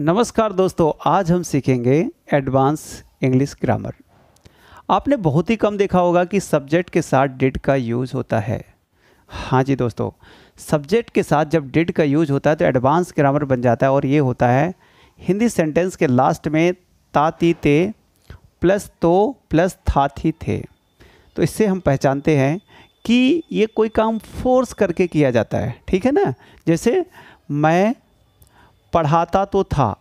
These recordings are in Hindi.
नमस्कार दोस्तों आज हम सीखेंगे एडवांस इंग्लिश ग्रामर आपने बहुत ही कम देखा होगा कि सब्जेक्ट के साथ डिड का यूज़ होता है हाँ जी दोस्तों सब्जेक्ट के साथ जब डिड का यूज़ होता है तो एडवांस ग्रामर बन जाता है और ये होता है हिंदी सेंटेंस के लास्ट में ताती ते प्लस तो प्लस थी थे तो इससे हम पहचानते हैं कि ये कोई काम फोर्स करके किया जाता है ठीक है ना जैसे मैं पढ़ाता तो था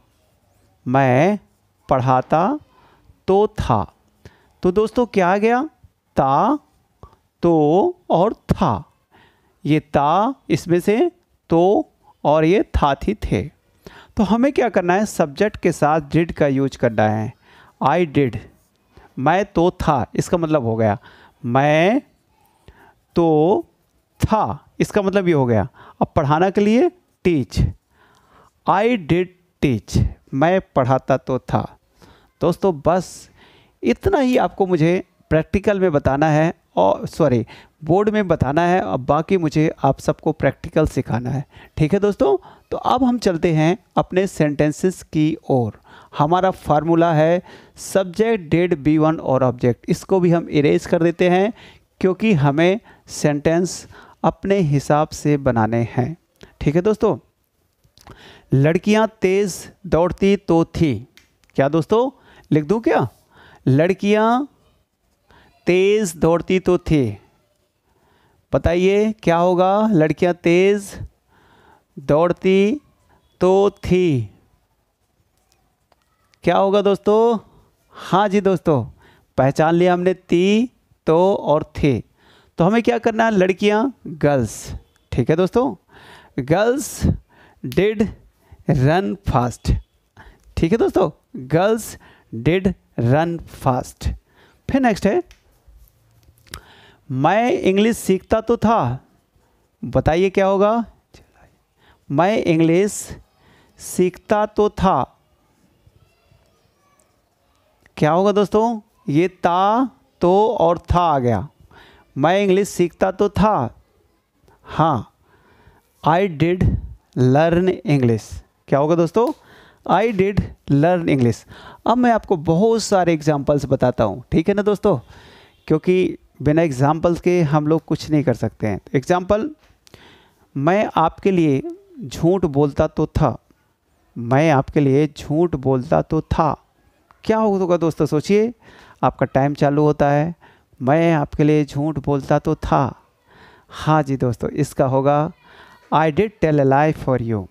मैं पढ़ाता तो था तो दोस्तों क्या आ गया ता तो और था ये ता इसमें से तो और ये था थी थे तो हमें क्या करना है सब्जेक्ट के साथ डिड का यूज करना है आई डिड मैं तो था इसका मतलब हो गया मैं तो था इसका मतलब ये हो गया अब पढ़ाना के लिए टीच आई डिड टीच मैं पढ़ाता तो था दोस्तों बस इतना ही आपको मुझे प्रैक्टिकल में बताना है और सॉरी बोर्ड में बताना है और बाकी मुझे आप सबको प्रैक्टिकल सिखाना है ठीक है दोस्तों तो अब हम चलते हैं अपने सेंटेंसेस की ओर हमारा फार्मूला है सब्जेक्ट डेड बी वन और ऑब्जेक्ट इसको भी हम इरेज कर देते हैं क्योंकि हमें सेंटेंस अपने हिसाब से बनाने हैं ठीक है दोस्तों लड़कियां तेज़ दौड़ती तो थी क्या दोस्तों लिख दूं क्या लड़कियां तेज़ दौड़ती तो थी बताइए क्या होगा लड़कियां तेज़ दौड़ती तो थी क्या होगा दोस्तों हाँ जी दोस्तों पहचान लिया हमने ती तो और थे तो हमें क्या करना है लड़कियां गर्ल्स ठीक है दोस्तों गर्ल्स डिड रन फास्ट ठीक है दोस्तों गर्ल्स डिड रन फास्ट फिर नेक्स्ट है मैं इंग्लिश सीखता तो था बताइए क्या होगा मैं इंग्लिश सीखता तो था क्या होगा दोस्तों ये ता तो और था आ गया मैं इंग्लिश सीखता तो था हाँ आई डिड लर्न इंग्लिश क्या होगा दोस्तों आई डिड लर्न इंग्लिश अब मैं आपको बहुत सारे एग्जाम्पल्स बताता हूँ ठीक है ना दोस्तों क्योंकि बिना एग्जाम्पल्स के हम लोग कुछ नहीं कर सकते हैं एग्जाम्पल मैं आपके लिए झूठ बोलता तो था मैं आपके लिए झूठ बोलता तो था क्या होगा दोस्तों सोचिए आपका टाइम चालू होता है मैं आपके लिए झूठ बोलता तो था हाँ जी दोस्तों इसका होगा I did tell a lie for you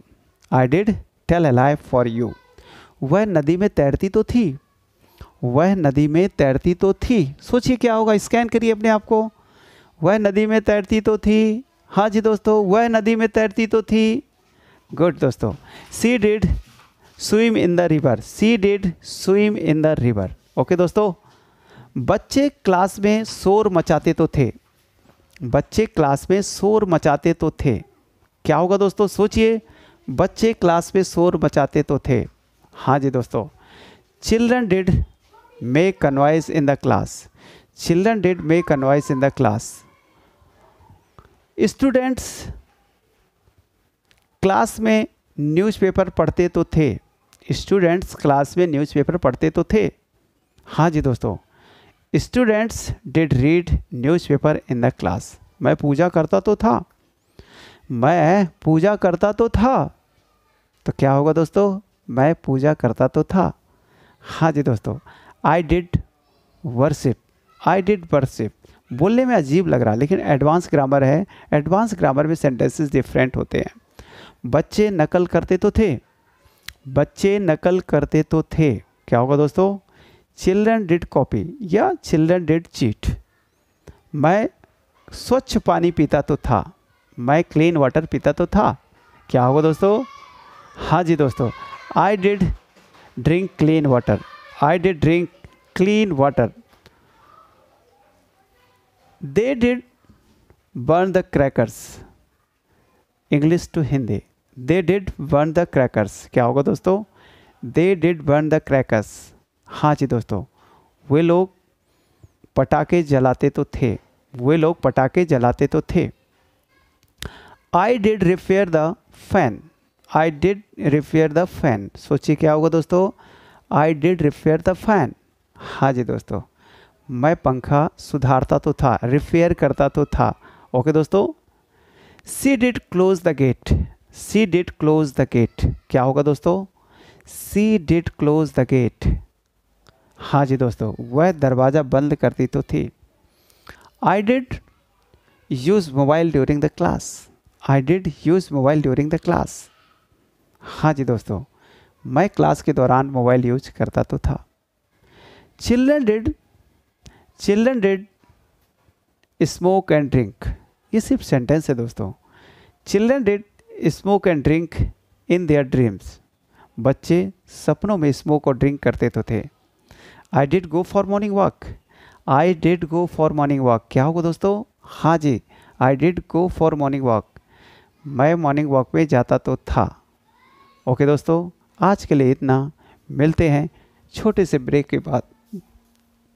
I did tell a lie for you वह नदी में तैरती तो थी वह नदी में तैरती तो थी सोचिए क्या होगा स्कैन करिए अपने आप को वह नदी में तैरती तो थी हाँ जी दोस्तों वह नदी में तैरती तो थी गुड दोस्तों she did swim in the river she did swim in the river okay दोस्तों बच्चे क्लास में शोर मचाते तो थे बच्चे क्लास में शोर मचाते तो थे क्या होगा दोस्तों सोचिए बच्चे क्लास में शोर मचाते तो थे हाँ जी दोस्तों चिल्ड्रन डिड मेक कन्वाइस in the class children did make कन्वाइस in the class students class में न्यूज़पेपर पढ़ते तो थे स्टूडेंट्स क्लास में न्यूज़पेपर पढ़ते तो थे हाँ जी दोस्तों students did read newspaper in the class मैं पूजा करता तो था मैं पूजा करता तो था तो क्या होगा दोस्तों मैं पूजा करता तो था हाँ जी दोस्तों I did worship I did worship बोलने में अजीब लग रहा है लेकिन एडवांस ग्रामर है एडवांस ग्रामर में सेंटेंसेस डिफरेंट होते हैं बच्चे नकल करते तो थे बच्चे नकल करते तो थे क्या होगा दोस्तों चिल्ड्रन डिड कॉपी या चिल्ड्रन डिड चीट मैं स्वच्छ पानी पीता तो था मैं क्लीन वाटर पीता तो था क्या होगा दोस्तों हाँ जी दोस्तों I did drink clean water I did drink clean water they did burn the crackers English to Hindi they did burn the crackers क्या होगा दोस्तों they did burn the crackers हाँ जी दोस्तों वे लोग पटाखे जलाते तो थे वे लोग पटाखे जलाते तो थे I did repair the fan I did repair the fan सोचिए क्या होगा दोस्तों I did repair the fan हाँ जी दोस्तों मैं पंखा सुधारता तो था रिफेयर करता तो था ओके दोस्तों she did close the gate she did close the gate क्या होगा दोस्तों she did close the gate हाँ जी दोस्तों वह दरवाज़ा बंद करती तो थी I did use mobile during the class I did use mobile during the class हाँ जी दोस्तों मैं क्लास के दौरान मोबाइल यूज करता तो था children did children did smoke and drink ये सिर्फ सेंटेंस है दोस्तों children did smoke and drink in their dreams बच्चे सपनों में स्मोक और ड्रिंक करते तो थे I did go for morning walk I did go for morning walk क्या होगा दोस्तों हाँ जी I did go for morning walk मैं मॉर्निंग वॉक पे जाता तो था ओके दोस्तों आज के लिए इतना मिलते हैं छोटे से ब्रेक के बाद